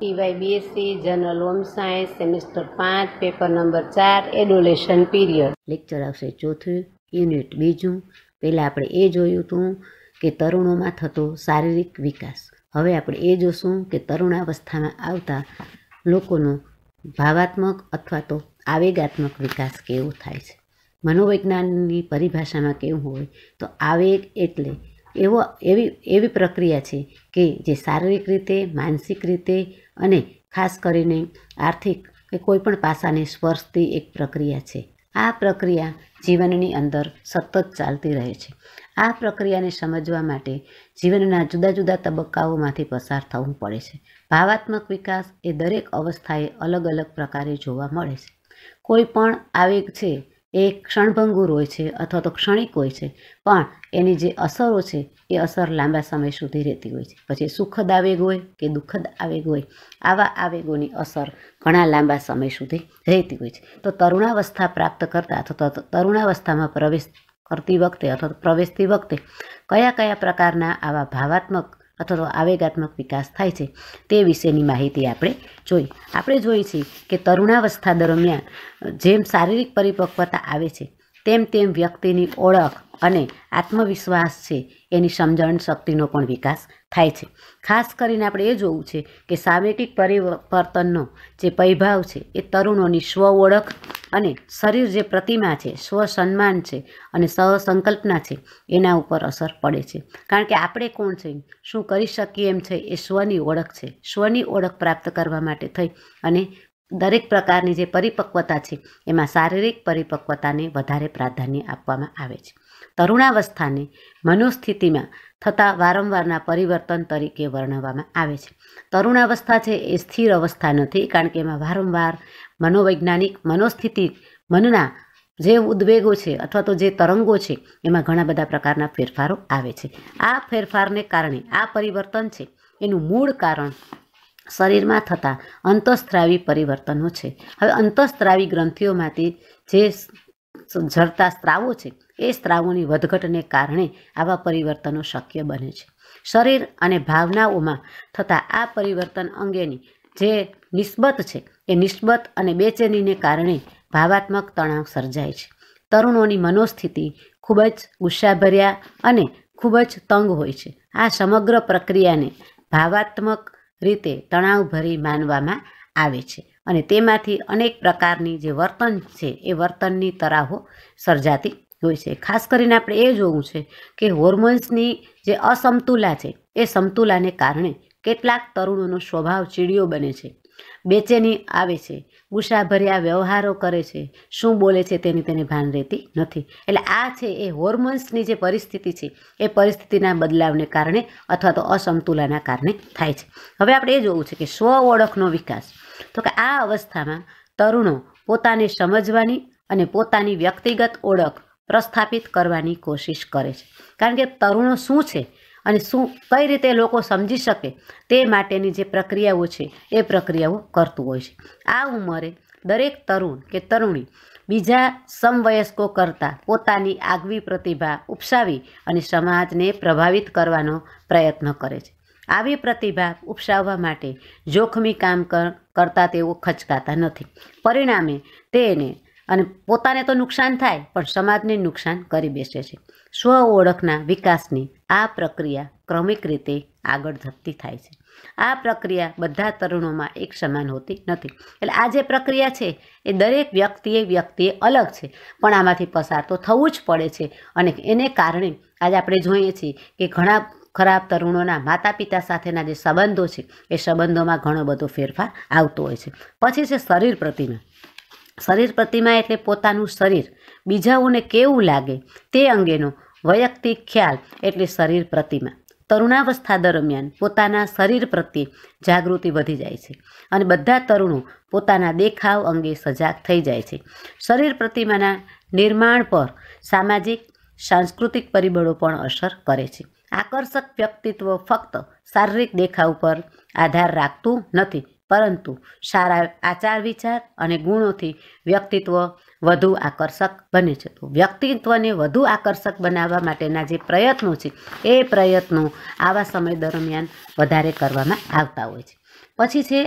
પીવાય BSc general home science semester પાંચ paper number ચાર એડોલેશન પીરિયડ લેક્ચર આવશે ચોથું યુનિટ બીજું પહેલાં આપણે એ જોયું હતું કે તરુણોમાં થતો શારીરિક વિકાસ હવે આપણે એ જોશું કે તરુણાવસ્થામાં આવતા લોકોનો ભાવાત્મક અથવા તો આવેગાત્મક વિકાસ કેવો થાય છે મનોવૈજ્ઞાનની પરિભાષામાં કેવું હોય તો આવેગ એટલે એવો એવી એવી પ્રક્રિયા છે કે જે શારીરિક રીતે માનસિક રીતે અને ખાસ કરીને આર્થિક કે કોઈપણ પાસાને સ્પર્શતી એક પ્રક્રિયા છે આ પ્રક્રિયા જીવનની અંદર સતત ચાલતી રહે છે આ પ્રક્રિયાને સમજવા માટે જીવનના જુદા જુદા તબક્કાઓમાંથી પસાર થવું પડે છે ભાવાત્મક વિકાસ એ દરેક અવસ્થાએ અલગ અલગ પ્રકારે જોવા મળે છે કોઈ પણ આવેગ છે એ ક્ષણભંગુર હોય છે અથવા તો ક્ષણિક હોય છે પણ એની જે અસરો છે એ અસર લાંબા સમય સુધી રહેતી હોય છે પછી સુખદ આવેગ હોય કે દુઃખદ આવેગ હોય આવા આવેગોની અસર ઘણા લાંબા સમય સુધી રહેતી હોય છે તો તરુણાવસ્થા પ્રાપ્ત કરતા અથવા તો તરુણાવસ્થામાં પ્રવેશ કરતી વખતે અથવા પ્રવેશતી વખતે કયા કયા પ્રકારના આવા ભાવાત્મક અથવા તો આવેગાત્મક વિકાસ થાય છે તે વિશેની માહિતી આપણે જોઈ આપણે જોઈ છીએ કે તરુણાવસ્થા દરમિયાન જેમ શારીરિક પરિપક્વતા આવે છે તેમ તેમ વ્યક્તિની ઓળખ અને આત્મવિશ્વાસ છે એની સમજણ શક્તિનો પણ વિકાસ થાય છે ખાસ કરીને આપણે એ જોવું છે કે સામેટિક પરિવર્તનનો જે પૈભાવ છે એ તરુણોની સ્વ ઓળખ અને શરીર જે પ્રતિમા છે સ્વસન્માન છે અને સ્વસંકલ્પના છે એના ઉપર અસર પડે છે કારણ કે આપણે કોણ છે શું કરી શકીએ એમ છે એ સ્વની ઓળખ છે સ્વની ઓળખ પ્રાપ્ત કરવા માટે થઈ અને દરેક પ્રકારની જે પરિપક્વતા છે એમાં શારીરિક પરિપક્વતાને વધારે પ્રાધાન્ય આપવામાં આવે છે તરુણાવસ્થાને મનોસ્થિતિમાં થતા વારંવારના પરિવર્તન તરીકે વર્ણવવામાં આવે છે તરુણાવસ્થા છે એ સ્થિર અવસ્થા નથી કારણ કે એમાં વારંવાર મનોવૈજ્ઞાનિક મનોસ્થિતિ મનના જે ઉદ્વેગો છે અથવા તો જે તરંગો છે એમાં ઘણા બધા પ્રકારના ફેરફારો આવે છે આ ફેરફારને કારણે આ પરિવર્તન છે એનું મૂળ કારણ શરીરમાં થતા અંતઃસ્ત્રાવી પરિવર્તનો છે હવે અંતઃસ્ત્રાવી ગ્રંથિઓમાંથી જે ઝરતા સ્ત્રાવો છે એ સ્ત્રાવોની વધઘટને કારણે આવા પરિવર્તનો શક્ય બને છે શરીર અને ભાવનાઓમાં થતા આ પરિવર્તન અંગેની જે નિસ્બત છે એ નિસ્બત અને બેચેનીને કારણે ભાવાત્મક તણાવ સર્જાય છે તરુણોની મનોસ્થિતિ ખૂબ જ ગુસ્સાભર્યા અને ખૂબ જ તંગ હોય છે આ સમગ્ર પ્રક્રિયાને ભાવાત્મક રીતે તણાવભરી માનવામાં આવે છે અને તેમાંથી અનેક પ્રકારની જે વર્તન છે એ વર્તનની તરાહો સર્જાતી હોય છે ખાસ કરીને આપણે એ જોવું છે કે હોર્મોન્સની જે અસમતુલા છે એ સમતુલાને કારણે કેટલાક તરુણોનો સ્વભાવ ચીડિયો બને છે બેચેની આવે છે ગુસ્સાભર્યા વ્યવહારો કરે છે શું બોલે છે તેની તેને ભાન રહેતી નથી એટલે આ છે એ હોર્મોન્સની જે પરિસ્થિતિ છે એ પરિસ્થિતિના બદલાવને કારણે અથવા તો અસમતુલાના કારણે થાય છે હવે આપણે એ જોવું છે કે સ્વ ઓળખનો વિકાસ તો કે આ અવસ્થામાં તરુણો પોતાને સમજવાની અને પોતાની વ્યક્તિગત ઓળખ પ્રસ્થાપિત કરવાની કોશિશ કરે છે કારણ કે તરુણો શું છે અને શું કઈ રીતે લોકો સમજી શકે તે માટેની જે પ્રક્રિયાઓ છે એ પ્રક્રિયાઓ કરતું હોય છે આ ઉંમરે દરેક તરુણ કે તરુણી બીજા સમવયસ્કો કરતાં પોતાની આગવી પ્રતિભા ઉપસાવી અને સમાજને પ્રભાવિત કરવાનો પ્રયત્ન કરે છે આવી પ્રતિભા ઉપસાવવા માટે જોખમી કામ કરતા તેઓ ખચકાતા નથી પરિણામે તેને અને પોતાને તો નુકસાન થાય પણ સમાજને નુકસાન કરી બેસે છે સ્વ ઓળખના વિકાસની આ પ્રક્રિયા ક્રમિક રીતે આગળ ધપતી થાય છે આ પ્રક્રિયા બધા તરુણોમાં એક સમાન હોતી નથી એટલે આ જે પ્રક્રિયા છે એ દરેક વ્યક્તિએ વ્યક્તિએ અલગ છે પણ આમાંથી પસાર તો થવું જ પડે છે અને એને કારણે આજે આપણે જોઈએ છીએ કે ઘણા ખરાબ તરુણોના માતા પિતા સાથેના જે સંબંધો છે એ સંબંધોમાં ઘણો બધો ફેરફાર આવતો હોય છે પછી છે શરીર પ્રતિમા શરીર પ્રતિમા એટલે પોતાનું શરીર બીજાઓને કેવું લાગે તે અંગેનો વૈયક્તિક ખ્યાલ એટલે શરીર પ્રતિમા તરુણાવસ્થા દરમિયાન પોતાના શરીર પ્રત્યે જાગૃતિ વધી જાય છે અને બધા તરુણો પોતાના દેખાવ અંગે સજાગ થઈ જાય છે શરીર પ્રતિમાના નિર્માણ પર સામાજિક સાંસ્કૃતિક પરિબળો પણ અસર કરે છે આકર્ષક વ્યક્તિત્વ ફક્ત શારીરિક દેખાવ પર આધાર રાખતું નથી પરંતુ સારા આચાર વિચાર અને ગુણોથી વ્યક્તિત્વ વધુ આકર્ષક બને છે તો વ્યક્તિત્વને વધુ આકર્ષક બનાવવા માટેના જે પ્રયત્નો છે એ પ્રયત્નો આવા સમય દરમિયાન વધારે કરવામાં આવતા હોય છે પછી છે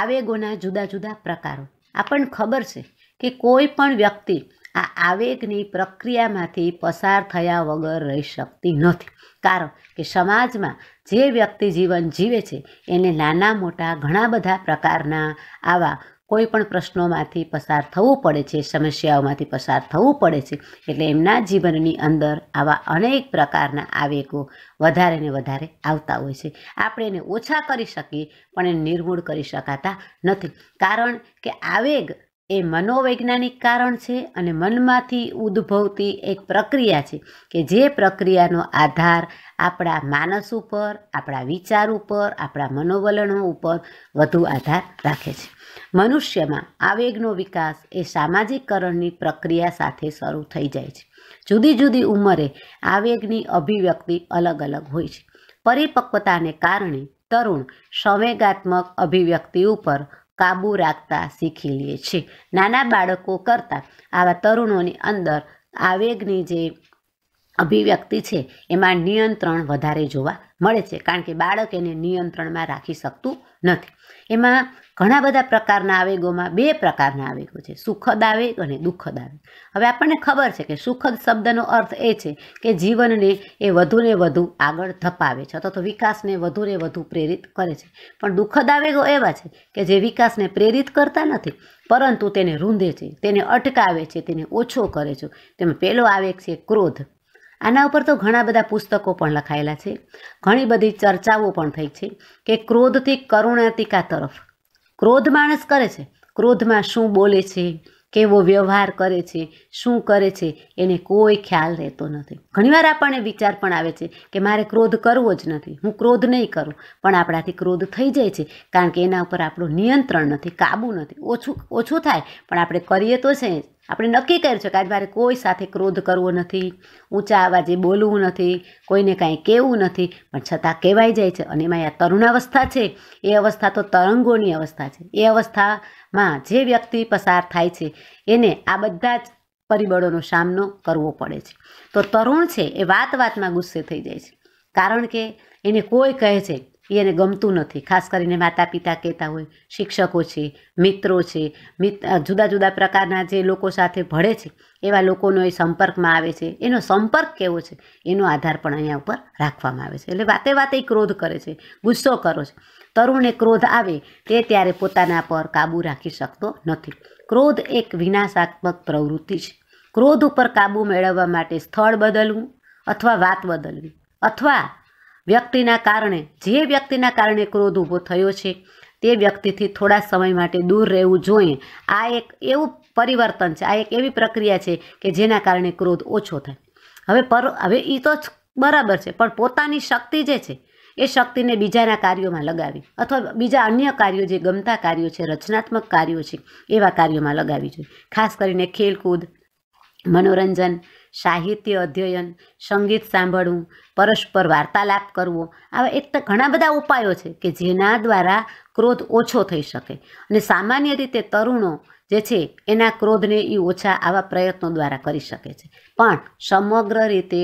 આવેગોના જુદા જુદા પ્રકારો આપણને ખબર છે કે કોઈ પણ વ્યક્તિ આ આવેગની પ્રક્રિયામાંથી પસાર થયા વગર રહી શકતી નથી કારણ કે સમાજમાં જે વ્યક્તિ જીવન જીવે છે એને નાના મોટા ઘણા બધા પ્રકારના આવા કોઈ પણ પ્રશ્નોમાંથી પસાર થવું પડે છે સમસ્યાઓમાંથી પસાર થવું પડે છે એટલે એમના જીવનની અંદર આવા અનેક પ્રકારના આવેગો વધારે ને વધારે આવતા હોય છે આપણે એને ઓછા કરી શકીએ પણ એને નિર્મૂળ કરી શકાતા નથી કારણ કે આવેગ એ મનોવૈજ્ઞાનિક કારણ છે અને મનમાંથી ઉદ્ભવતી એક પ્રક્રિયા છે કે જે પ્રક્રિયાનો આધાર આપણા માનસ ઉપર આપણા વિચાર ઉપર આપણા મનોવલણો ઉપર વધુ આધાર રાખે છે મનુષ્યમાં આવેગનો વિકાસ એ સામાજિકકરણની પ્રક્રિયા સાથે શરૂ થઈ જાય છે જુદી જુદી ઉંમરે આવેગની અભિવ્યક્તિ અલગ અલગ હોય છે પરિપક્વતાને કારણે તરુણ સંવેગાત્મક અભિવ્યક્તિ ઉપર કાબૂ રાખતા શીખી લે છે નાના બાળકો કરતાં આવા તરુણોની અંદર આવેગની જે અભિવ્યક્તિ છે એમાં નિયંત્રણ વધારે જોવા મળે છે કારણ કે બાળક એને નિયંત્રણમાં રાખી શકતું નથી એમાં ઘણા બધા પ્રકારના આવેગોમાં બે પ્રકારના આવેગો છે સુખદ આવેગ અને દુઃખદ આવેગ હવે આપણને ખબર છે કે સુખદ શબ્દનો અર્થ એ છે કે જીવનને એ વધુને વધુ આગળ ધપાવે છે અથવા તો વિકાસને વધુને વધુ પ્રેરિત કરે છે પણ દુઃખદ આવેગો એવા છે કે જે વિકાસને પ્રેરિત કરતા નથી પરંતુ તેને રૂંધે છે તેને અટકાવે છે તેને ઓછો કરે છે તેમાં પહેલો આવેગ છે ક્રોધ આના ઉપર તો ઘણા બધા પુસ્તકો પણ લખાયેલા છે ઘણી બધી ચર્ચાઓ પણ થઈ છે કે ક્રોધથી કરુણાતિકા તરફ ક્રોધ માણસ કરે છે ક્રોધમાં શું બોલે છે કેવો વ્યવહાર કરે છે શું કરે છે એને કોઈ ખ્યાલ રહેતો નથી ઘણીવાર આપણને વિચાર પણ આવે છે કે મારે ક્રોધ કરવો જ નથી હું ક્રોધ નહીં કરું પણ આપણાથી ક્રોધ થઈ જાય છે કારણ કે એના ઉપર આપણું નિયંત્રણ નથી કાબૂ નથી ઓછું ઓછું થાય પણ આપણે કરીએ તો છે આપણે નક્કી કર્યું છે કે આજે મારે કોઈ સાથે ક્રોધ કરવો નથી ઊંચા અવાજે બોલવું નથી કોઈને કાંઈ કહેવું નથી પણ છતાં કહેવાય જાય છે અને એમાં આ તરુણાવસ્થા છે એ અવસ્થા તો તરંગોની અવસ્થા છે એ અવસ્થા માં જે વ્યક્તિ પસાર થાય છે એને આ બધા જ પરિબળોનો સામનો કરવો પડે છે તો તરુણ છે એ વાત વાતમાં ગુસ્સે થઈ જાય છે કારણ કે એને કોઈ કહે છે એ એને ગમતું નથી ખાસ કરીને માતા પિતા કહેતા હોય શિક્ષકો છે મિત્રો છે જુદા જુદા પ્રકારના જે લોકો સાથે ભળે છે એવા લોકોનો એ સંપર્કમાં આવે છે એનો સંપર્ક કેવો છે એનો આધાર પણ અહીંયા ઉપર રાખવામાં આવે છે એટલે વાતે વાતે ક્રોધ કરે છે ગુસ્સો કરો છે તરુણે ક્રોધ આવે તે ત્યારે પોતાના પર કાબુ રાખી શકતો નથી ક્રોધ એક વિનાશાત્મક પ્રવૃત્તિ છે ક્રોધ ઉપર કાબુ મેળવવા માટે સ્થળ બદલવું અથવા વાત બદલવી અથવા વ્યક્તિના કારણે જે વ્યક્તિના કારણે ક્રોધ ઊભો થયો છે તે વ્યક્તિથી થોડા સમય માટે દૂર રહેવું જોઈએ આ એક એવું પરિવર્તન છે આ એક એવી પ્રક્રિયા છે કે જેના કારણે ક્રોધ ઓછો થાય હવે પર હવે એ તો બરાબર છે પણ પોતાની શક્તિ જે છે એ શક્તિને બીજાના કાર્યોમાં લગાવી અથવા બીજા અન્ય કાર્યો જે ગમતા કાર્યો છે રચનાત્મક કાર્યો છે એવા કાર્યોમાં લગાવી જોઈએ ખાસ કરીને ખેલકૂદ મનોરંજન સાહિત્ય અધ્યયન સંગીત સાંભળવું પરસ્પર વાર્તાલાપ કરવો આવા એક ઘણા બધા ઉપાયો છે કે જેના દ્વારા ક્રોધ ઓછો થઈ શકે અને સામાન્ય રીતે તરુણો જે છે એના ક્રોધને એ ઓછા આવા પ્રયત્નો દ્વારા કરી શકે છે પણ સમગ્ર રીતે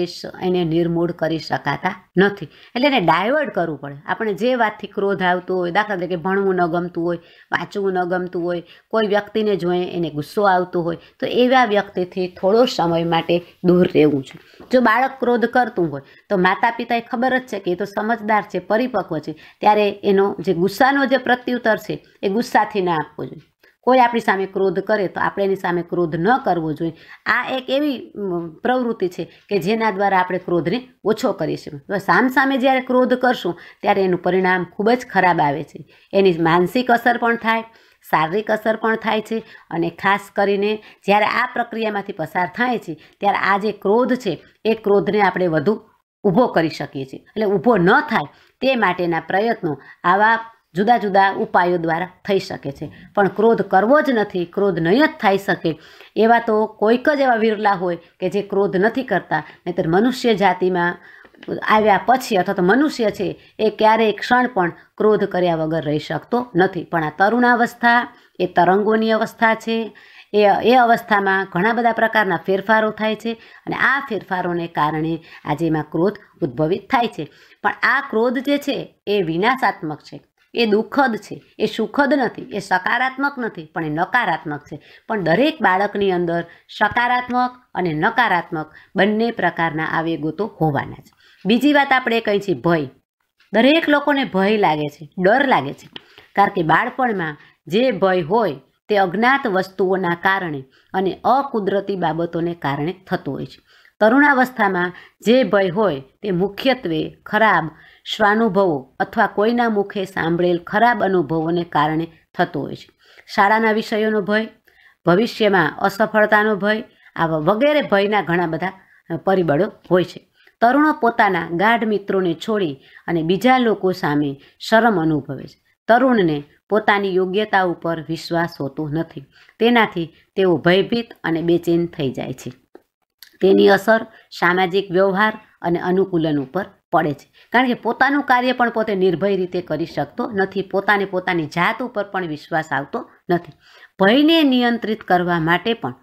એને નિર્મૂળ કરી શકાતા નથી એટલે એને ડાયવર્ટ કરવું પડે આપણે જે વાતથી ક્રોધ આવતો હોય દાખલા તરીકે ભણવું ન ગમતું હોય વાંચવું ન ગમતું હોય કોઈ વ્યક્તિને જોઈએ એને ગુસ્સો આવતો હોય તો એવા વ્યક્તિથી થોડો સમય માટે દૂર રહેવું છે જો બાળક ક્રોધ કરતું હોય તો માતા પિતાએ ખબર જ છે કે એ તો સમજદાર છે પરિપક્વ છે ત્યારે એનો જે ગુસ્સાનો જે પ્રત્યુત્તર છે એ ગુસ્સાથી ના આપવો જોઈએ કોઈ આપણી સામે ક્રોધ કરે તો આપણે એની સામે ક્રોધ ન કરવો જોઈએ આ એક એવી પ્રવૃત્તિ છે કે જેના દ્વારા આપણે ક્રોધને ઓછો કરીશું સામસામે જ્યારે ક્રોધ કરશું ત્યારે એનું પરિણામ ખૂબ જ ખરાબ આવે છે એની માનસિક અસર પણ થાય શારીરિક અસર પણ થાય છે અને ખાસ કરીને જ્યારે આ પ્રક્રિયામાંથી પસાર થાય છે ત્યારે આ જે ક્રોધ છે એ ક્રોધને આપણે વધુ ઊભો કરી શકીએ છીએ એટલે ઊભો ન થાય તે માટેના પ્રયત્નો આવા જુદા જુદા ઉપાયો દ્વારા થઈ શકે છે પણ ક્રોધ કરવો જ નથી ક્રોધ નહીં જ થઈ શકે એવા તો કોઈક જ એવા વિરલા હોય કે જે ક્રોધ નથી કરતા નહીંતર મનુષ્ય જાતિમાં આવ્યા પછી અથવા તો મનુષ્ય છે એ ક્યારેય ક્ષણ પણ ક્રોધ કર્યા વગર રહી શકતો નથી પણ આ તરુણાવસ્થા એ તરંગોની અવસ્થા છે એ એ અવસ્થામાં ઘણા બધા પ્રકારના ફેરફારો થાય છે અને આ ફેરફારોને કારણે આજે એમાં ક્રોધ ઉદ્ભવિત થાય છે પણ આ ક્રોધ જે છે એ વિનાશાત્મક છે એ દુઃખદ છે એ સુખદ નથી એ સકારાત્મક નથી પણ એ નકારાત્મક છે પણ દરેક બાળકની અંદર સકારાત્મક અને નકારાત્મક બંને પ્રકારના આવેગો તો હોવાના છે બીજી વાત આપણે કહી છીએ ભય દરેક લોકોને ભય લાગે છે ડર લાગે છે કારણ કે બાળપણમાં જે ભય હોય તે અજ્ઞાત વસ્તુઓના કારણે અને અકુદરતી બાબતોને કારણે થતું હોય છે તરુણાવસ્થામાં જે ભય હોય તે મુખ્યત્વે ખરાબ શ્વાનુભવો અથવા કોઈના મુખે સાંભળેલ ખરાબ અનુભવોને કારણે થતો હોય છે શાળાના વિષયોનો ભય ભવિષ્યમાં અસફળતાનો ભય આવા વગેરે ભયના ઘણા બધા પરિબળો હોય છે તરુણો પોતાના ગાઢ મિત્રોને છોડી અને બીજા લોકો સામે શરમ અનુભવે છે તરુણને પોતાની યોગ્યતા ઉપર વિશ્વાસ હોતો નથી તેનાથી તેઓ ભયભીત અને બેચેન થઈ જાય છે તેની અસર સામાજિક વ્યવહાર અને અનુકૂલન ઉપર પડે છે કારણ કે પોતાનું કાર્ય પણ પોતે નિર્ભય રીતે કરી શકતો નથી પોતાને પોતાની જાત ઉપર પણ વિશ્વાસ આવતો નથી ભયને નિયંત્રિત કરવા માટે પણ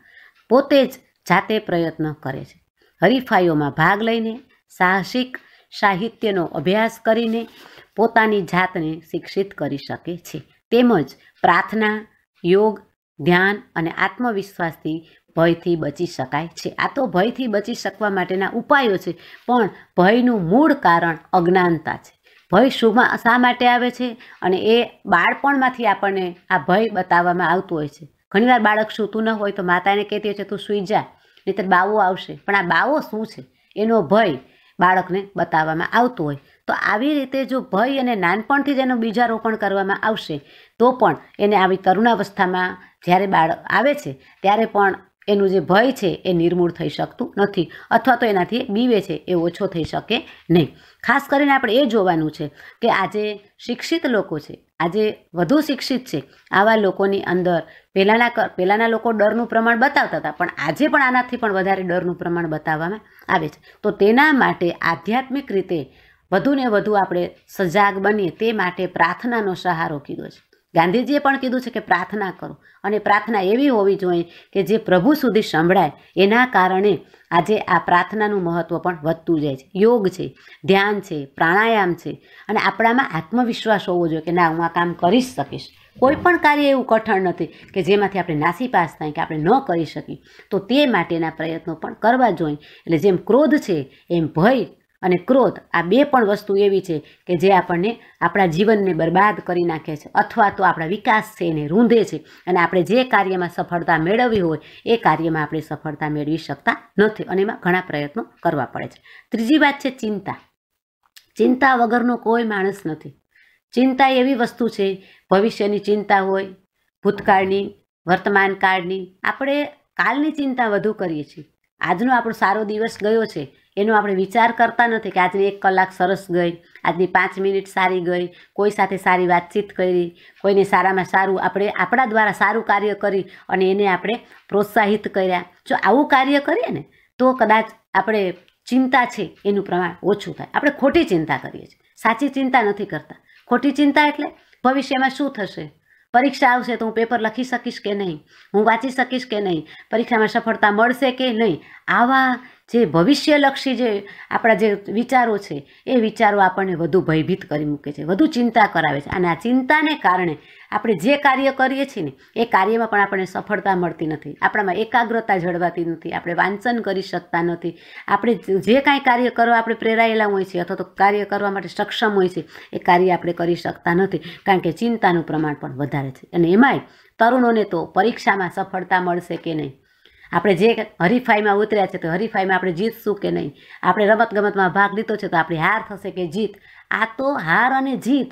પોતે જ જાતે પ્રયત્ન કરે છે હરીફાઈઓમાં ભાગ લઈને સાહસિક સાહિત્યનો અભ્યાસ કરીને પોતાની જાતને શિક્ષિત કરી શકે છે તેમજ પ્રાર્થના યોગ ધ્યાન અને આત્મવિશ્વાસથી ભયથી બચી શકાય છે આ તો ભયથી બચી શકવા માટેના ઉપાયો છે પણ ભયનું મૂળ કારણ અજ્ઞાનતા છે ભય શુંમાં શા માટે આવે છે અને એ બાળપણમાંથી આપણને આ ભય બતાવવામાં આવતું હોય છે ઘણીવાર બાળક સૂતું ન હોય તો માતા એને કહેતી હોય છે તું સૂઈ જા નહીંતર બાવો આવશે પણ આ બાવો શું છે એનો ભય બાળકને બતાવવામાં આવતો હોય તો આવી રીતે જો ભય અને નાનપણથી જ એનું બીજારોપણ કરવામાં આવશે તો પણ એને આવી તરુણાવસ્થામાં જ્યારે બાળક આવે છે ત્યારે પણ એનું જે ભય છે એ નિર્મૂળ થઈ શકતું નથી અથવા તો એનાથી બીવે છે એ ઓછો થઈ શકે નહીં ખાસ કરીને આપણે એ જોવાનું છે કે આજે શિક્ષિત લોકો છે આજે વધુ શિક્ષિત છે આવા લોકોની અંદર પહેલાંના પહેલાંના લોકો ડરનું પ્રમાણ બતાવતા હતા પણ આજે પણ આનાથી પણ વધારે ડરનું પ્રમાણ બતાવવામાં આવે છે તો તેના માટે આધ્યાત્મિક રીતે વધુને વધુ આપણે સજાગ બનીએ તે માટે પ્રાર્થનાનો સહારો કીધો છે ગાંધીજીએ પણ કીધું છે કે પ્રાર્થના કરો અને પ્રાર્થના એવી હોવી જોઈએ કે જે પ્રભુ સુધી સંભળાય એના કારણે આજે આ પ્રાર્થનાનું મહત્ત્વ પણ વધતું જાય છે યોગ છે ધ્યાન છે પ્રાણાયામ છે અને આપણામાં આત્મવિશ્વાસ હોવો જોઈએ કે ના હું આ કામ કરી શકીશ કોઈ પણ કાર્ય એવું કઠણ નથી કે જેમાંથી આપણે નાસી પાસ થાય કે આપણે ન કરી શકીએ તો તે માટેના પ્રયત્નો પણ કરવા જોઈએ એટલે જેમ ક્રોધ છે એમ ભય અને ક્રોધ આ બે પણ વસ્તુ એવી છે કે જે આપણને આપણા જીવનને બરબાદ કરી નાખે છે અથવા તો આપણા વિકાસ છે એને રૂંધે છે અને આપણે જે કાર્યમાં સફળતા મેળવવી હોય એ કાર્યમાં આપણે સફળતા મેળવી શકતા નથી અને એમાં ઘણા પ્રયત્નો કરવા પડે છે ત્રીજી વાત છે ચિંતા ચિંતા વગરનો કોઈ માણસ નથી ચિંતા એવી વસ્તુ છે ભવિષ્યની ચિંતા હોય ભૂતકાળની વર્તમાન કાળની આપણે કાલની ચિંતા વધુ કરીએ છીએ આજનો આપણો સારો દિવસ ગયો છે એનો આપણે વિચાર કરતા નથી કે આજની એક કલાક સરસ ગઈ આજની પાંચ મિનિટ સારી ગઈ કોઈ સાથે સારી વાતચીત કરી કોઈને સારામાં સારું આપણે આપણા દ્વારા સારું કાર્ય કરી અને એને આપણે પ્રોત્સાહિત કર્યા જો આવું કાર્ય કરીએ ને તો કદાચ આપણે ચિંતા છે એનું પ્રમાણ ઓછું થાય આપણે ખોટી ચિંતા કરીએ છીએ સાચી ચિંતા નથી કરતા ખોટી ચિંતા એટલે ભવિષ્યમાં શું થશે પરીક્ષા આવશે તો હું પેપર લખી શકીશ કે નહીં હું વાંચી શકીશ કે નહીં પરીક્ષામાં સફળતા મળશે કે નહીં આવા જે ભવિષ્યલક્ષી જે આપણા જે વિચારો છે એ વિચારો આપણને વધુ ભયભીત કરી મૂકે છે વધુ ચિંતા કરાવે છે અને આ ચિંતાને કારણે આપણે જે કાર્ય કરીએ છીએ ને એ કાર્યમાં પણ આપણને સફળતા મળતી નથી આપણામાં એકાગ્રતા જળવાતી નથી આપણે વાંચન કરી શકતા નથી આપણે જે કાંઈ કાર્ય કરવા આપણે પ્રેરાયેલા હોય છે અથવા તો કાર્ય કરવા માટે સક્ષમ હોય છે એ કાર્ય આપણે કરી શકતા નથી કારણ કે ચિંતાનું પ્રમાણ પણ વધારે છે અને એમાંય તરુણોને તો પરીક્ષામાં સફળતા મળશે કે નહીં આપણે જે હરીફાઈમાં ઉતર્યા છે તો હરીફાઈમાં આપણે જીતશું કે નહીં આપણે રમતગમતમાં ભાગ લીધો છે તો આપણી હાર થશે કે જીત આ તો હાર અને જીત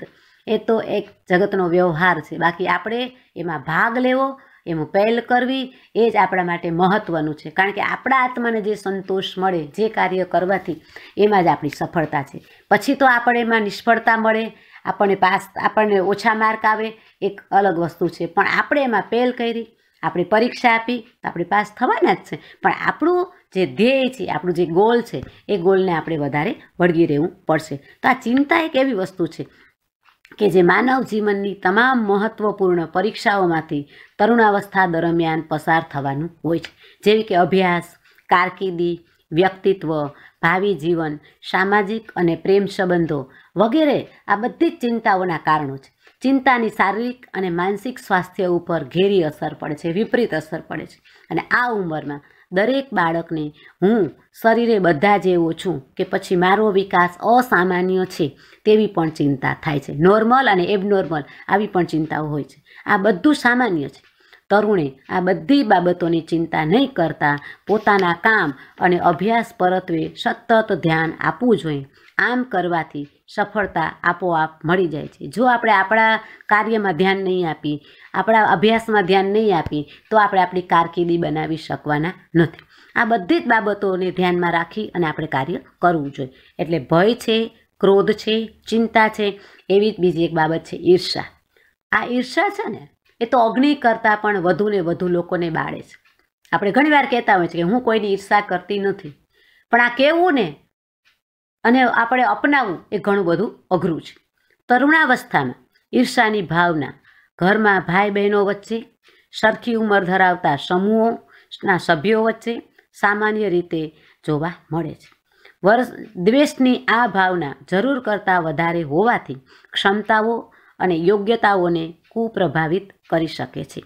એ તો એક જગતનો વ્યવહાર છે બાકી આપણે એમાં ભાગ લેવો એમાં પહેલ કરવી એ જ આપણા માટે મહત્ત્વનું છે કારણ કે આપણા આત્માને જે સંતોષ મળે જે કાર્ય કરવાથી એમાં જ આપણી સફળતા છે પછી તો આપણે એમાં નિષ્ફળતા મળે આપણને પાસ આપણને ઓછા માર્ક આવે એક અલગ વસ્તુ છે પણ આપણે એમાં પહેલ કરી આપણે પરીક્ષા આપી તો આપણે પાસ થવાના જ છે પણ આપણું જે ધ્યેય છે આપણું જે ગોલ છે એ ગોલને આપણે વધારે વળગી રહેવું પડશે તો આ ચિંતા એક એવી વસ્તુ છે કે જે માનવ જીવનની તમામ મહત્વપૂર્ણ પરીક્ષાઓમાંથી તરુણાવસ્થા દરમિયાન પસાર થવાનું હોય છે જેવી કે અભ્યાસ કારકિર્દી વ્યક્તિત્વ ભાવિ જીવન સામાજિક અને પ્રેમ સંબંધો વગેરે આ બધી જ ચિંતાઓના કારણો છે ચિંતાની શારીરિક અને માનસિક સ્વાસ્થ્ય ઉપર ઘેરી અસર પડે છે વિપરીત અસર પડે છે અને આ ઉંમરમાં દરેક બાળકને હું શરીરે બધા જેવો છું કે પછી મારો વિકાસ અસામાન્ય છે તેવી પણ ચિંતા થાય છે નોર્મલ અને એબનોર્મલ આવી પણ ચિંતાઓ હોય છે આ બધું સામાન્ય છે તરુણે આ બધી બાબતોની ચિંતા નહીં કરતા પોતાના કામ અને અભ્યાસ પરત્વે સતત ધ્યાન આપવું જોઈએ આમ કરવાથી સફળતા આપોઆપ મળી જાય છે જો આપણે આપણા કાર્યમાં ધ્યાન નહીં આપી આપણા અભ્યાસમાં ધ્યાન નહીં આપી તો આપણે આપણી કારકિર્દી બનાવી શકવાના નથી આ બધી જ બાબતોને ધ્યાનમાં રાખી અને આપણે કાર્ય કરવું જોઈએ એટલે ભય છે ક્રોધ છે ચિંતા છે એવી જ બીજી એક બાબત છે ઈર્ષા આ ઈર્ષા છે ને એ તો અગ્નિ કરતાં પણ વધુ ને વધુ લોકોને બાળે છે આપણે ઘણીવાર કહેતા હોય છે કે હું કોઈની ઈર્ષા કરતી નથી પણ આ કેવું ને અને આપણે અપનાવવું એ ઘણું બધું અઘરું છે તરુણાવસ્થામાં ઈર્ષાની ભાવના ઘરમાં ભાઈ બહેનો વચ્ચે સરખી ઉંમર ધરાવતા સમૂહોના સભ્યો વચ્ચે સામાન્ય રીતે જોવા મળે છે વર્ષ દ્વેષની આ ભાવના જરૂર કરતાં વધારે હોવાથી ક્ષમતાઓ અને યોગ્યતાઓને કુપ્રભાવિત કરી શકે છે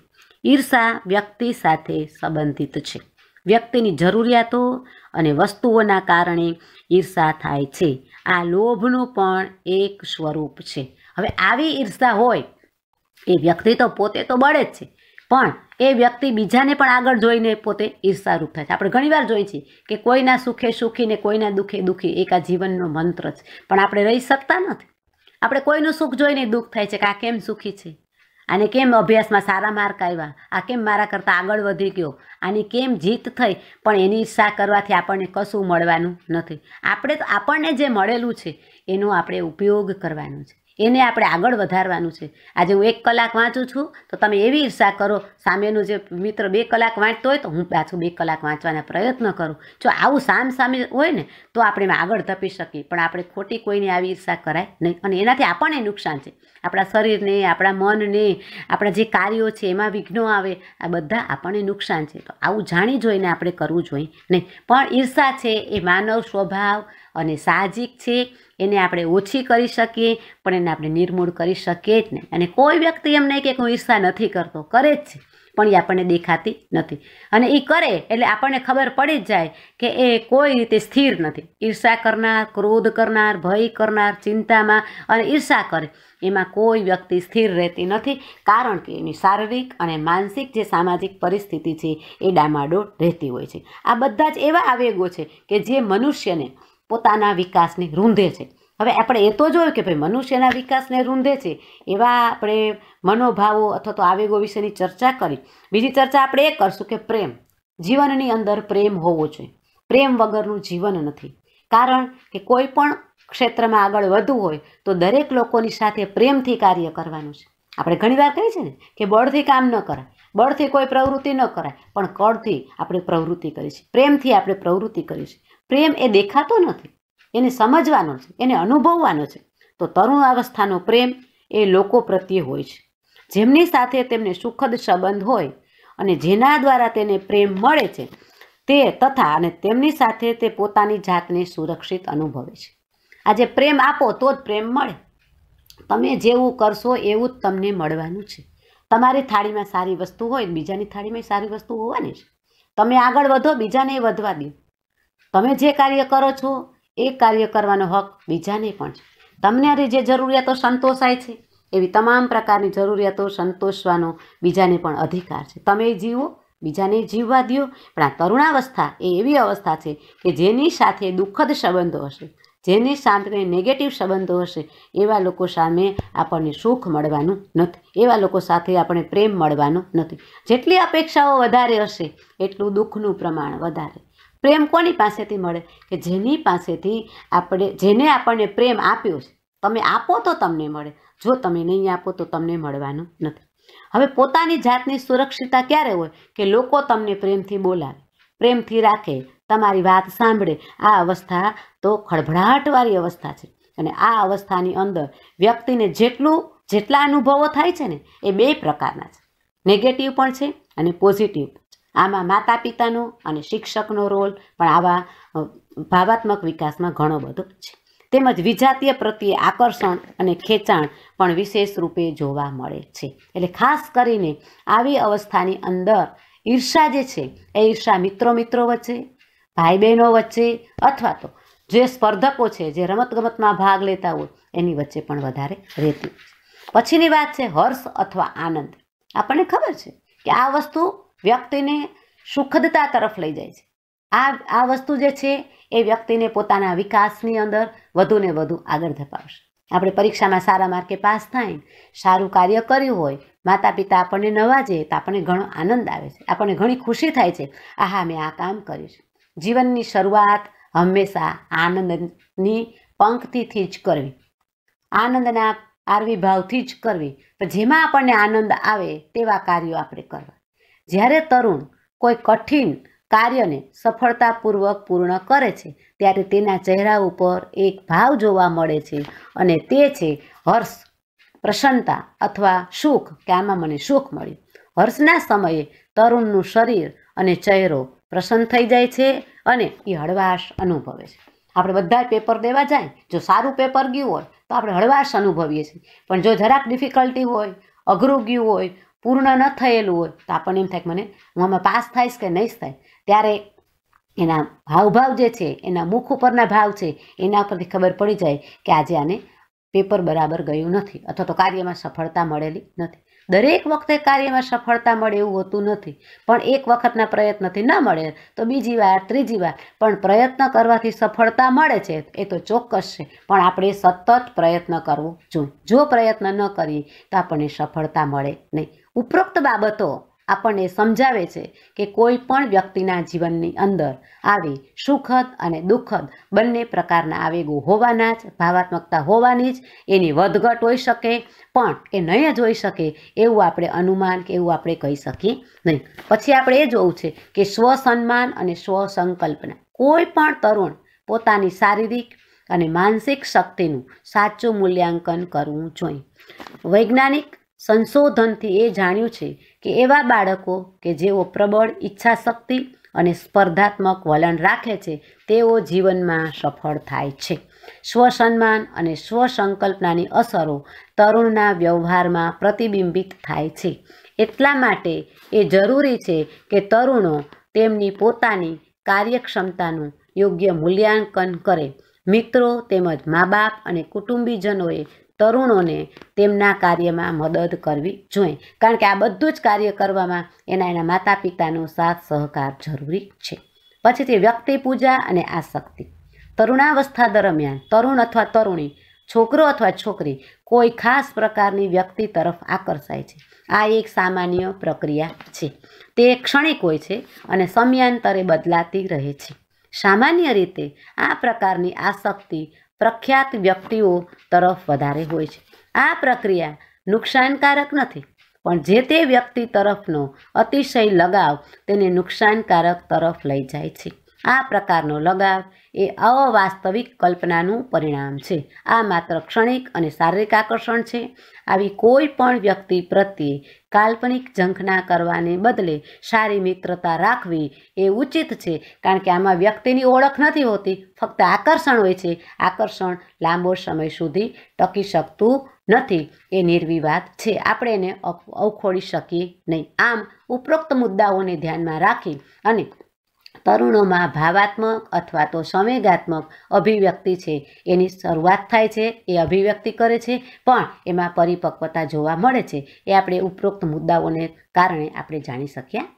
ઈર્ષા વ્યક્તિ સાથે સંબંધિત છે વ્યક્તિની જરૂરિયાતો અને વસ્તુઓના કારણે ઈર્ષા થાય છે આ લોભનું પણ એક સ્વરૂપ છે હવે આવી ઈર્ષા હોય એ વ્યક્તિ તો પોતે તો બળે જ છે પણ એ વ્યક્તિ બીજાને પણ આગળ જોઈને પોતે ઈર્ષારૂપ થાય છે આપણે ઘણીવાર જોઈએ છીએ કે કોઈના સુખે સુખી ને કોઈના દુઃખે દુઃખી એક આ જીવનનો મંત્ર છે પણ આપણે રહી શકતા નથી આપણે કોઈનું સુખ જોઈને દુઃખ થાય છે કે આ કેમ સુખી છે આને કેમ અભ્યાસમાં સારા માર્ક આવ્યા આ કેમ મારા કરતાં આગળ વધી ગયો આની કેમ જીત થઈ પણ એની ઈર્ષા કરવાથી આપણને કશું મળવાનું નથી આપણે તો આપણને જે મળેલું છે એનો આપણે ઉપયોગ કરવાનો છે એને આપણે આગળ વધારવાનું છે આજે હું એક કલાક વાંચું છું તો તમે એવી ઈર્ષા કરો સામેનું જે મિત્ર બે કલાક વાંચતો હોય તો હું પાછું બે કલાક વાંચવાના પ્રયત્ન કરું જો આવું સામ સામે હોય ને તો આપણે આગળ ધપી શકીએ પણ આપણે ખોટી કોઈને આવી ઈર્ષા કરાય નહીં અને એનાથી આપણને નુકસાન છે આપણા શરીરને આપણા મનને આપણા જે કાર્યો છે એમાં વિઘ્નો આવે આ બધા આપણને નુકસાન છે તો આવું જાણી જોઈને આપણે કરવું જોઈએ નહીં પણ ઈર્ષા છે એ માનવ સ્વભાવ અને સાહજિક છે એને આપણે ઓછી કરી શકીએ પણ એને આપણે નિર્મૂળ કરી શકીએ જ નહીં અને કોઈ વ્યક્તિ એમ નહીં કે હું ઈર્ષા નથી કરતો કરે જ છે પણ એ આપણને દેખાતી નથી અને એ કરે એટલે આપણને ખબર પડી જ જાય કે એ કોઈ રીતે સ્થિર નથી ઈર્ષા કરનાર ક્રોધ કરનાર ભય કરનાર ચિંતામાં અને ઈર્ષા કરે એમાં કોઈ વ્યક્તિ સ્થિર રહેતી નથી કારણ કે એની શારીરિક અને માનસિક જે સામાજિક પરિસ્થિતિ છે એ ડામાડો રહેતી હોય છે આ બધા જ એવા આવેગો છે કે જે મનુષ્યને પોતાના વિકાસને રૂંધે છે હવે આપણે એ તો જોયું કે ભાઈ મનુષ્યના વિકાસને રૂંધે છે એવા આપણે મનોભાવો અથવા તો આવેગો વિશેની ચર્ચા કરી બીજી ચર્ચા આપણે એ કરશું કે પ્રેમ જીવનની અંદર પ્રેમ હોવો જોઈએ પ્રેમ વગરનું જીવન નથી કારણ કે કોઈ પણ ક્ષેત્રમાં આગળ વધવું હોય તો દરેક લોકોની સાથે પ્રેમથી કાર્ય કરવાનું છે આપણે ઘણીવાર કહીએ છીએ ને કે બળથી કામ ન કરાય બળથી કોઈ પ્રવૃત્તિ ન કરાય પણ કળથી આપણે પ્રવૃત્તિ કરી છે પ્રેમથી આપણે પ્રવૃત્તિ કરી છે પ્રેમ એ દેખાતો નથી એને સમજવાનો છે એને અનુભવવાનો છે તો તરુણ અવસ્થાનો પ્રેમ એ લોકો પ્રત્યે હોય છે જેમની સાથે તેમને સુખદ સંબંધ હોય અને જેના દ્વારા તેને પ્રેમ મળે છે તે તથા અને તેમની સાથે તે પોતાની જાતને સુરક્ષિત અનુભવે છે આજે પ્રેમ આપો તો જ પ્રેમ મળે તમે જેવું કરશો એવું જ તમને મળવાનું છે તમારી થાળીમાં સારી વસ્તુ હોય બીજાની થાળીમાં સારી વસ્તુ હોવાની છે તમે આગળ વધો બીજાને વધવા દો તમે જે કાર્ય કરો છો એ કાર્ય કરવાનો હક બીજાને પણ છે તમને અરે જે જરૂરિયાતો સંતોષાય છે એવી તમામ પ્રકારની જરૂરિયાતો સંતોષવાનો બીજાને પણ અધિકાર છે તમે જીવો બીજાને જીવવા દો પણ આ તરુણાવસ્થા એ એવી અવસ્થા છે કે જેની સાથે દુઃખદ સંબંધો હશે જેની સામે નેગેટિવ સંબંધો હશે એવા લોકો સામે આપણને સુખ મળવાનું નથી એવા લોકો સાથે આપણે પ્રેમ મળવાનો નથી જેટલી અપેક્ષાઓ વધારે હશે એટલું દુઃખનું પ્રમાણ વધારે પ્રેમ કોની પાસેથી મળે કે જેની પાસેથી આપણે જેને આપણને પ્રેમ આપ્યો છે તમે આપો તો તમને મળે જો તમે નહીં આપો તો તમને મળવાનું નથી હવે પોતાની જાતની સુરક્ષિતતા ક્યારે હોય કે લોકો તમને પ્રેમથી બોલાવે પ્રેમથી રાખે તમારી વાત સાંભળે આ અવસ્થા તો ખળભળાટવાળી અવસ્થા છે અને આ અવસ્થાની અંદર વ્યક્તિને જેટલું જેટલા અનુભવો થાય છે ને એ બે પ્રકારના છે નેગેટિવ પણ છે અને પોઝિટિવ આમાં માતા પિતાનો અને શિક્ષકનો રોલ પણ આવા ભાવાત્મક વિકાસમાં ઘણો બધો છે તેમજ વિજાતીય પ્રત્યે આકર્ષણ અને ખેંચાણ પણ વિશેષ રૂપે જોવા મળે છે એટલે ખાસ કરીને આવી અવસ્થાની અંદર ઈર્ષા જે છે એ ઈર્ષા મિત્રો મિત્રો વચ્ચે ભાઈ બહેનો વચ્ચે અથવા તો જે સ્પર્ધકો છે જે રમતગમતમાં ભાગ લેતા હોય એની વચ્ચે પણ વધારે રહેતી પછીની વાત છે હર્ષ અથવા આનંદ આપણને ખબર છે કે આ વસ્તુ વ્યક્તિને સુખદતા તરફ લઈ જાય છે આ આ વસ્તુ જે છે એ વ્યક્તિને પોતાના વિકાસની અંદર વધુને વધુ આગળ ધપાવશે આપણે પરીક્ષામાં સારા માર્કે પાસ થાય સારું કાર્ય કર્યું હોય માતા પિતા આપણને નવાજે તો આપણને ઘણો આનંદ આવે છે આપણને ઘણી ખુશી થાય છે આહા મેં આ કામ કર્યું છે જીવનની શરૂઆત હંમેશા આનંદની પંક્તિથી જ કરવી આનંદના આરવી ભાવથી જ કરવી પણ જેમાં આપણને આનંદ આવે તેવા કાર્યો આપણે કરવા જ્યારે તરુણ કોઈ કઠિન કાર્યને સફળતાપૂર્વક પૂર્ણ કરે છે ત્યારે તેના ચહેરા ઉપર એક ભાવ જોવા મળે છે અને તે છે હર્ષ પ્રસન્નતા અથવા સુખ કે આમાં મને સુખ મળ્યું હર્ષના સમયે તરુણનું શરીર અને ચહેરો પ્રસન્ન થઈ જાય છે અને એ હળવાશ અનુભવે છે આપણે બધા પેપર દેવા જાય જો સારું પેપર ગયું હોય તો આપણે હળવાશ અનુભવીએ છીએ પણ જો જરાક ડિફિકલ્ટી હોય અઘરું ગયું હોય પૂર્ણ ન થયેલું હોય તો આપણને એમ થાય કે મને હું આમાં પાસ થઈશ કે નહીં થાય ત્યારે એના હાવભાવ જે છે એના મુખ ઉપરના ભાવ છે એના પરથી ખબર પડી જાય કે આજે આને પેપર બરાબર ગયું નથી અથવા તો કાર્યમાં સફળતા મળેલી નથી દરેક વખતે કાર્યમાં સફળતા મળે એવું હોતું નથી પણ એક વખતના પ્રયત્નથી ન મળે તો બીજી વાર ત્રીજી વાર પણ પ્રયત્ન કરવાથી સફળતા મળે છે એ તો ચોક્કસ છે પણ આપણે સતત પ્રયત્ન કરવો જોઈએ જો પ્રયત્ન ન કરીએ તો આપણને સફળતા મળે નહીં ઉપરોક્ત બાબતો આપણને સમજાવે છે કે કોઈ પણ વ્યક્તિના જીવનની અંદર આવી સુખદ અને દુઃખદ બંને પ્રકારના આવેગો હોવાના જ ભાવાત્મકતા હોવાની જ એની વધઘટ હોઈ શકે પણ એ નહીં જ હોઈ શકે એવું આપણે અનુમાન કે એવું આપણે કહી શકીએ નહીં પછી આપણે એ જોવું છે કે સ્વસન્માન અને સ્વસંકલ્પના કોઈ પણ તરુણ પોતાની શારીરિક અને માનસિક શક્તિનું સાચું મૂલ્યાંકન કરવું જોઈએ વૈજ્ઞાનિક સંશોધનથી એ જાણ્યું છે કે એવા બાળકો કે જેઓ પ્રબળ ઈચ્છાશક્તિ અને સ્પર્ધાત્મક વલણ રાખે છે તેઓ જીવનમાં સફળ થાય છે સ્વસન્માન અને સ્વસંકલ્પનાની અસરો તરુણના વ્યવહારમાં પ્રતિબિંબિત થાય છે એટલા માટે એ જરૂરી છે કે તરુણો તેમની પોતાની કાર્યક્ષમતાનું યોગ્ય મૂલ્યાંકન કરે મિત્રો તેમજ મા બાપ અને કુટુંબીજનોએ તરુણોને તેમના કાર્યમાં મદદ કરવી જોઈએ કારણ કે આ બધું જ કાર્ય કરવામાં એના એના માતા પિતાનો સાથ સહકાર જરૂરી છે પછી તે વ્યક્તિ પૂજા અને આસક્તિ તરુણાવસ્થા દરમિયાન તરુણ અથવા તરુણી છોકરો અથવા છોકરી કોઈ ખાસ પ્રકારની વ્યક્તિ તરફ આકર્ષાય છે આ એક સામાન્ય પ્રક્રિયા છે તે ક્ષણિક હોય છે અને સમયાંતરે બદલાતી રહે છે સામાન્ય રીતે આ પ્રકારની આસક્તિ પ્રખ્યાત વ્યક્તિઓ તરફ વધારે હોય છે આ પ્રક્રિયા નુકસાનકારક નથી પણ જે તે વ્યક્તિ તરફનો અતિશય લગાવ તેને નુકસાનકારક તરફ લઈ જાય છે આ પ્રકારનો લગાવ એ અવાસ્તવિક કલ્પનાનું પરિણામ છે આ માત્ર ક્ષણિક અને શારીરિક આકર્ષણ છે આવી કોઈ પણ વ્યક્તિ પ્રત્યે કાલ્પનિક ઝંખના કરવાને બદલે સારી મિત્રતા રાખવી એ ઉચિત છે કારણ કે આમાં વ્યક્તિની ઓળખ નથી હોતી ફક્ત આકર્ષણ હોય છે આકર્ષણ લાંબો સમય સુધી ટકી શકતું નથી એ નિર્વિવાદ છે આપણે એને અવખોડી શકીએ નહીં આમ ઉપરોક્ત મુદ્દાઓને ધ્યાનમાં રાખી અને તરુણોમાં ભાવાત્મક અથવા તો સંવેગાત્મક અભિવ્યક્તિ છે એની શરૂઆત થાય છે એ અભિવ્યક્તિ કરે છે પણ એમાં પરિપક્વતા જોવા મળે છે એ આપણે ઉપરોક્ત મુદ્દાઓને કારણે આપણે જાણી શક્યા